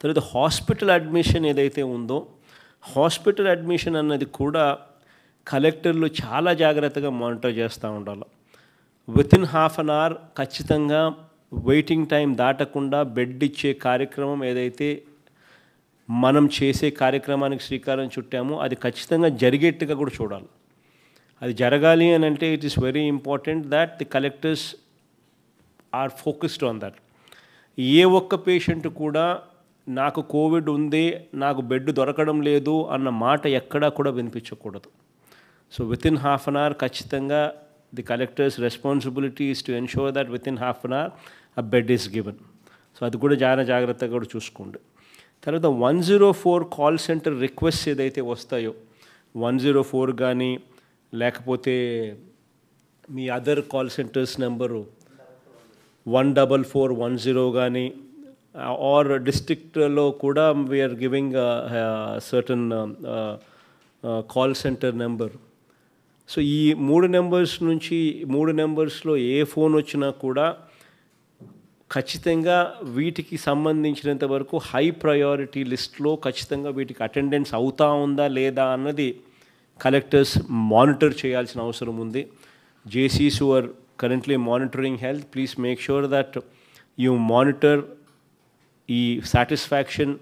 తర్వాత hospital admission ఏదైతే ఉందో హాస్పిటల్ అడ్మిషన్ అన్నది కూడా కలెక్టర్లు చాలా జాగ్రత్తగా మానిటర్ చేస్తూ ఉండాలి within half an hour ఖచ్చితంగా వెయిటింగ్ టైం దాటకుండా బెడ్ ఇచ్చే కార్యక్రమం ఏదైతే మనం చేసే కార్యక్రమానికి శ్రీకారం చుట్టామో అది ఖచ్చితంగా జరిగేట్టుగా కూడా చూడాలి అది జరగాలి అని అంటే it is very important that the collectors are focused on that ఏ ఒక్క పేషెంట్ కూడా నాకు కోవిడ్ ఉంది నాకు బెడ్ దొరకడం లేదు అన్న మాట ఎక్కడా కూడా వినిపించకూడదు so within half an hour ఖచ్చితంగా the collectors responsibility to ensure that within half an hour a bed is given so అది కూడా జాన జాగ్రత్తగా కూడా చూసుకోండి తర్వాత one zero four call centre request ఏదైతే వస్తాయో వన్ జీరో ఫోర్ కానీ లేకపోతే మీ other call centres number one double four one zero కానీ ఆర్ డిస్టిక్లో కూడా we're giving certain call centre number so ఈ మూడు నెంబర్స్ నుంచి మూడు నెంబర్స్లో ఏ ఫోన్ వచ్చినా కూడా ఖచ్చితంగా వీటికి సంబంధించినంత వరకు హై ప్రయారిటీ లిస్ట్లో ఖచ్చితంగా వీటికి అటెండెన్స్ అవుతా ఉందా లేదా అన్నది కలెక్టర్స్ మానిటర్ చేయాల్సిన అవసరం ఉంది జేసీస్ are currently monitoring health please make sure that you monitor ఈ సాటిస్ఫాక్షన్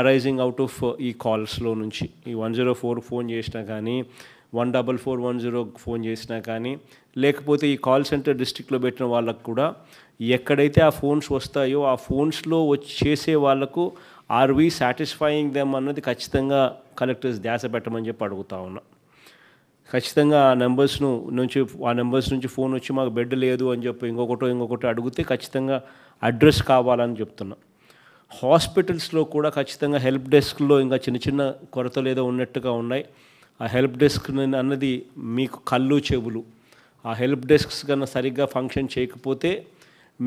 అరైజింగ్ అవుట్ ఆఫ్ ఈ కాల్స్లో నుంచి ఈ వన్ జీరో ఫోర్ ఫోన్ చేసినా కానీ one double four one zero phone చేసినా కానీ లేకపోతే ఈ కాల్ సెంటర్ డిస్టిక్లో పెట్టిన వాళ్ళకు కూడా ఎక్కడైతే ఆ ఫోన్స్ వస్తాయో ఆ ఫోన్స్లో చేసే వాళ్ళకు ఆర్ వీ సాటిస్ఫైయింగ్ దెమ్ అన్నది ఖచ్చితంగా కలెక్టర్స్ ధ్యాస పెట్టమని చెప్పి అడుగుతా ఉన్నా ఖచ్చితంగా ఆ నెంబర్స్ను నుంచి ఆ నెంబర్స్ నుంచి ఫోన్ వచ్చి మాకు బెడ్ లేదు అని చెప్పి ఇంకొకటో ఇంకొకటి అడిగితే ఖచ్చితంగా అడ్రస్ కావాలని చెప్తున్నాం హాస్పిటల్స్లో కూడా ఖచ్చితంగా హెల్ప్ డెస్క్లో ఇంకా చిన్న చిన్న కొరతలు ఏదో ఉన్నట్టుగా ఉన్నాయి ఆ హెల్ప్ డెస్క్ అన్నది మీకు కళ్ళు చెవులు ఆ హెల్ప్ డెస్క్స్ కన్నా సరిగ్గా ఫంక్షన్ చేయకపోతే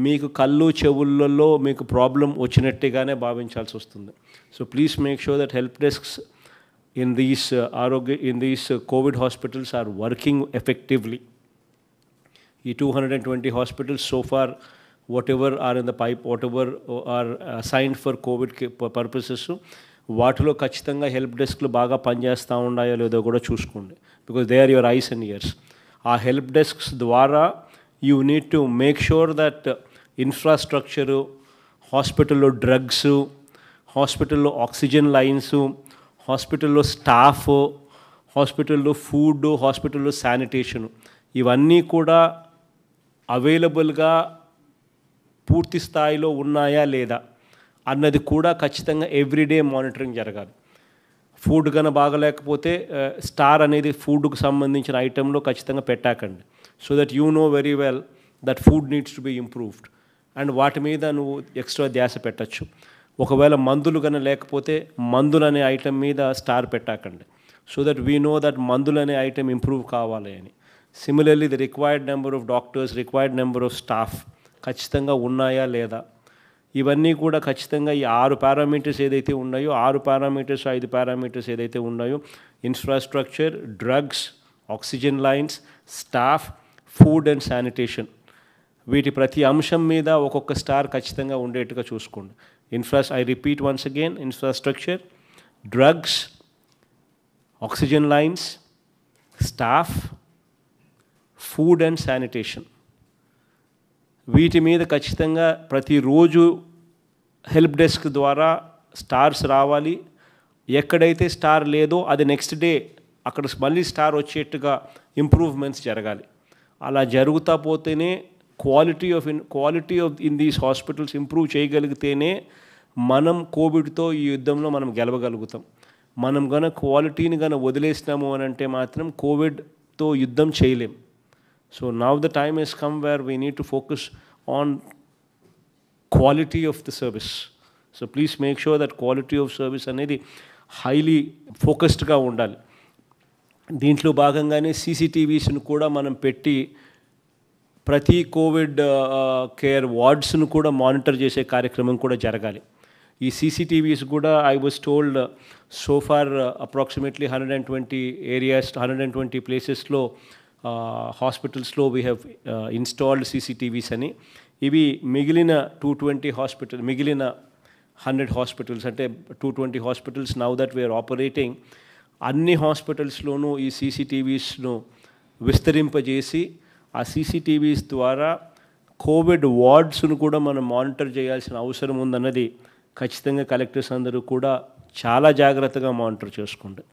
మీకు కళ్ళు చెవులలో మీకు ప్రాబ్లం వచ్చినట్టుగానే భావించాల్సి వస్తుంది so please make sure that help desks in these, uh, in these uh, COVID hospitals are working effectively. The 220 hospitals so far, whatever are in the pipe, whatever are assigned for COVID purposes, వాటిలో ఖచ్చితంగా help డెస్క్లు బాగా పనిచేస్తూ ఉన్నాయో లేదో కూడా చూసుకోండి because they are your eyes and ears ఆ help desks ద్వారా you need to make sure that infrastructure హాస్పిటల్లో డ్రగ్స్ హాస్పిటల్లో ఆక్సిజన్ లైన్స్ హాస్పిటల్లో స్టాఫ్ హాస్పిటల్లో ఫుడ్ హాస్పిటల్లో శానిటేషన్ ఇవన్నీ కూడా అవైలబుల్గా పూర్తి స్థాయిలో ఉన్నాయా లేదా అన్నది కూడా ఖచ్చితంగా ఎవ్రీడే మానిటరింగ్ జరగాలి ఫుడ్ కనుక బాగలేకపోతే స్టార్ అనేది ఫుడ్కు సంబంధించిన ఐటెంలో ఖచ్చితంగా పెట్టాకండి so that you know very well that food needs to be improved and వాటి మీద నువ్వు ఎక్స్ట్రా ధ్యాస పెట్టచ్చు ఒకవేళ మందులు కానీ లేకపోతే మందులు అనే ఐటెం మీద స్టార్ పెట్టాకండి so that we know that మందులు అనే ఐటెం ఇంప్రూవ్ కావాలి అని similarly the required number of doctors required number of staff ఖచ్చితంగా ఉన్నాయా లేదా ఇవన్నీ కూడా ఖచ్చితంగా ఈ ఆరు పారామీటర్స్ ఏదైతే ఉన్నాయో ఆరు పారామీటర్స్ ఐదు పారామీటర్స్ ఏదైతే ఉన్నాయో infrastructure drugs oxygen lines staff food and sanitation వీటి ప్రతి అంశం మీద ఒక్కొక్క స్టార్ ఖచ్చితంగా ఉండేట్టుగా చూసుకోండి infra I repeat once again infrastructure drugs oxygen lines staff food and sanitation వీటి మీద ఖచ్చితంగా ప్రతిరోజు హెల్ప్ డెస్క్ ద్వారా స్టార్స్ రావాలి ఎక్కడైతే స్టార్ లేదో అది నెక్స్ట్ డే అక్కడ మళ్ళీ స్టార్ వచ్చేట్టుగా ఇంప్రూవ్మెంట్స్ జరగాలి అలా జరుగుతా పోతేనే quality of in quality of in these hospitals improve చేయగలిగితేనే మనం కోవిడ్తో ఈ యుద్ధంలో మనం గెలవగలుగుతాం మనం గన క్వాలిటీని గన వదిలేసినాము అని అంటే మాత్రం కోవిడ్తో యుద్ధం చేయలేం so now the time is come where we need to focus on quality of the service so please make sure that quality of service అనేది హైలీ ఫోకస్డ్గా ఉండాలి దీంట్లో భాగంగానే సీసీటీవీస్ను కూడా మనం పెట్టి ప్రతి కోవిడ్ కేర్ వార్డ్స్ను కూడా మానిటర్ చేసే కార్యక్రమం కూడా జరగాలి ఈ సీసీటీవీస్ కూడా I was told so far approximately hundred and twenty areas hundred and twenty ప్లేసెస్లో హాస్పిటల్స్లో వీ హ్యావ్ ఇన్స్టాల్డ్ సీసీటీవీస్ అని ఇవి మిగిలిన టూ ట్వంటీ హాస్పిటల్ మిగిలిన హండ్రెడ్ హాస్పిటల్స్ అంటే two twenty hospitals now that we're operating అన్ని హాస్పిటల్స్లోనూ ఈ సీసీటీవీస్ను విస్తరింపజేసి ఆ సీసీటీవీస్ ద్వారా కోవిడ్ వార్డ్స్ను కూడా మనం మానిటర్ చేయాల్సిన అవసరం ఉందన్నది ఖచ్చితంగా కలెక్టర్స్ అందరూ కూడా చాలా జాగ్రత్తగా మానిటర్ చేసుకోండి